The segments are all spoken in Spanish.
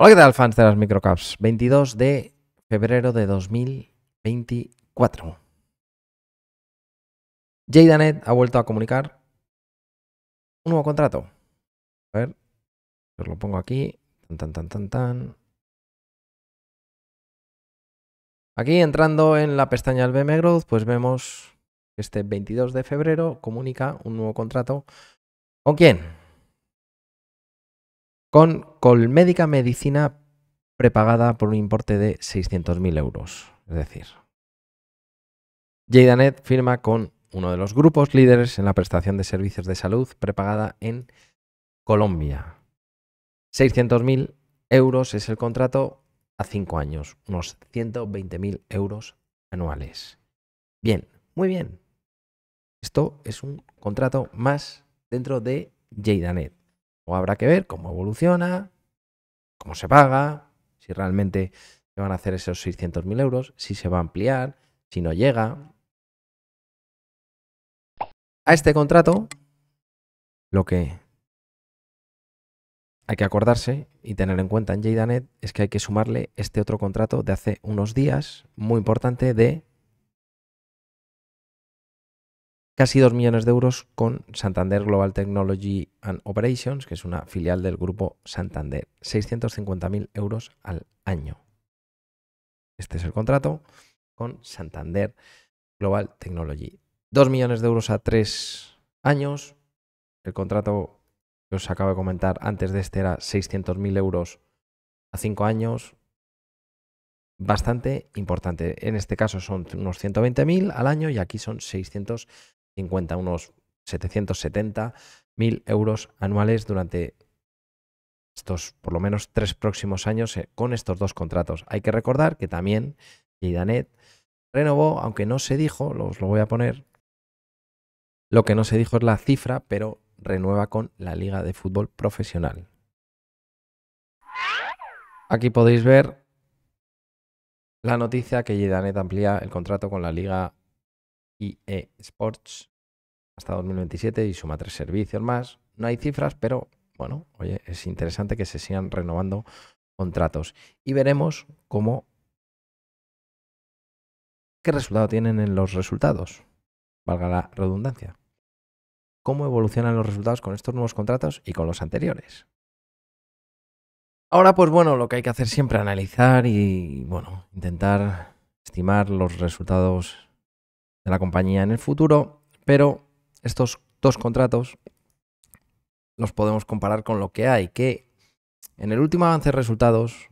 Hola, ¿qué tal, fans de las microcaps? 22 de febrero de 2024. Jadanet ha vuelto a comunicar un nuevo contrato. A ver, os lo pongo aquí. Tan, tan, tan, tan, tan. Aquí entrando en la pestaña del BM Growth, pues vemos que este 22 de febrero comunica un nuevo contrato. ¿Con quién? con Colmédica Medicina prepagada por un importe de 600.000 euros. Es decir, Jadanet firma con uno de los grupos líderes en la prestación de servicios de salud prepagada en Colombia. 600.000 euros es el contrato a 5 años, unos 120.000 euros anuales. Bien, muy bien. Esto es un contrato más dentro de Jadanet. O habrá que ver cómo evoluciona, cómo se paga, si realmente se van a hacer esos 600.000 euros, si se va a ampliar, si no llega. A este contrato, lo que hay que acordarse y tener en cuenta en JDanet es que hay que sumarle este otro contrato de hace unos días, muy importante, de casi 2 millones de euros con Santander Global Technology and Operations, que es una filial del grupo Santander. 650.000 euros al año. Este es el contrato con Santander Global Technology. 2 millones de euros a 3 años. El contrato que os acabo de comentar antes de este era 600.000 euros a 5 años. Bastante importante. En este caso son unos 120.000 al año y aquí son 600 unos 770.000 euros anuales durante estos, por lo menos, tres próximos años eh, con estos dos contratos. Hay que recordar que también Gidanet renovó, aunque no se dijo, os lo voy a poner, lo que no se dijo es la cifra, pero renueva con la Liga de Fútbol Profesional. Aquí podéis ver la noticia que Gidanet amplía el contrato con la Liga IE Sports hasta 2027 y suma tres servicios más. No hay cifras, pero bueno, oye, es interesante que se sigan renovando contratos y veremos cómo qué resultado tienen en los resultados, valga la redundancia. Cómo evolucionan los resultados con estos nuevos contratos y con los anteriores. Ahora, pues bueno, lo que hay que hacer siempre analizar y bueno, intentar estimar los resultados la compañía en el futuro, pero estos dos contratos los podemos comparar con lo que hay, que en el último avance de resultados,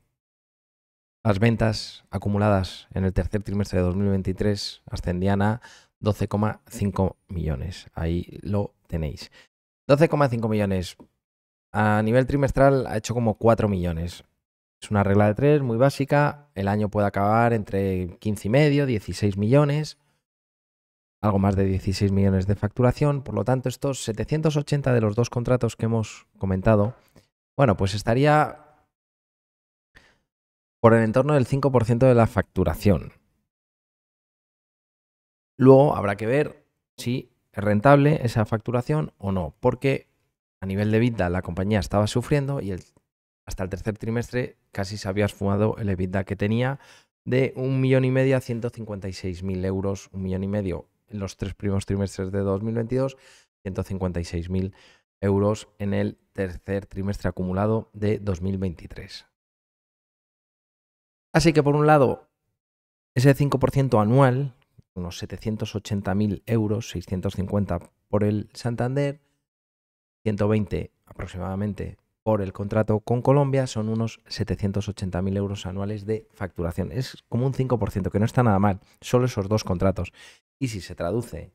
las ventas acumuladas en el tercer trimestre de 2023 ascendían a 12,5 millones. Ahí lo tenéis. 12,5 millones. A nivel trimestral ha hecho como 4 millones. Es una regla de tres muy básica. El año puede acabar entre 15 y medio, 16 millones algo más de 16 millones de facturación, por lo tanto estos 780 de los dos contratos que hemos comentado, bueno, pues estaría por el entorno del 5% de la facturación. Luego habrá que ver si es rentable esa facturación o no, porque a nivel de EBITDA la compañía estaba sufriendo y hasta el tercer trimestre casi se había esfumado el EBITDA que tenía de un millón y medio a 156 mil euros, un millón y medio en los tres primeros trimestres de 2022, 156.000 euros en el tercer trimestre acumulado de 2023. Así que por un lado, ese 5% anual, unos 780.000 euros, 650 por el Santander, 120 aproximadamente por el contrato con Colombia, son unos 780.000 euros anuales de facturación. Es como un 5%, que no está nada mal, solo esos dos contratos. Y si se traduce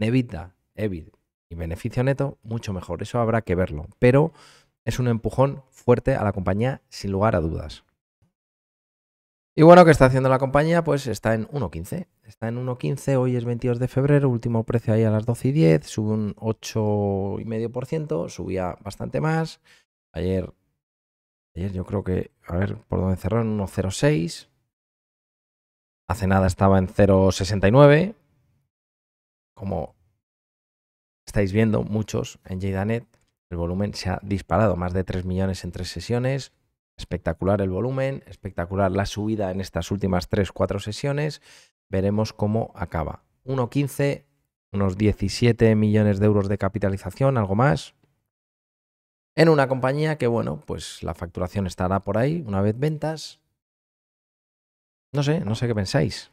Nevita, EBIT y beneficio neto, mucho mejor. Eso habrá que verlo. Pero es un empujón fuerte a la compañía, sin lugar a dudas. Y bueno, ¿qué está haciendo la compañía? Pues está en 1.15. Está en 1.15, hoy es 22 de febrero, último precio ahí a las 12 y 10, sube un 8,5%, subía bastante más. Ayer, ayer yo creo que, a ver, por dónde cerró, en 1.06. Hace nada estaba en 0.69 como estáis viendo muchos en JDanet, el volumen se ha disparado, más de 3 millones en tres sesiones. Espectacular el volumen, espectacular la subida en estas últimas 3-4 sesiones. Veremos cómo acaba. 1.15, unos 17 millones de euros de capitalización, algo más. En una compañía que, bueno, pues la facturación estará por ahí una vez ventas. No sé, no sé qué pensáis.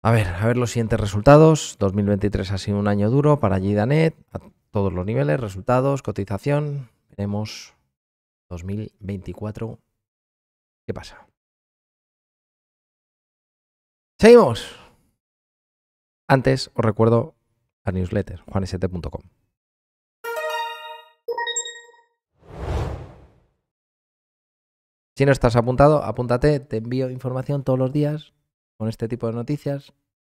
A ver, a ver los siguientes resultados. 2023 ha sido un año duro para Gidanet, a todos los niveles, resultados, cotización. Veremos 2024. ¿Qué pasa? Seguimos. Antes os recuerdo la newsletter, juanesete.com. Si no estás apuntado, apúntate, te envío información todos los días con este tipo de noticias,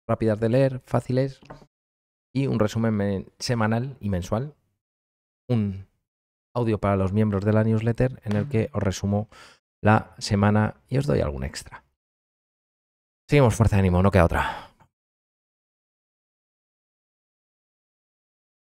rápidas de leer, fáciles, y un resumen semanal y mensual, un audio para los miembros de la newsletter en el que os resumo la semana y os doy algún extra. Seguimos fuerza de ánimo, no queda otra.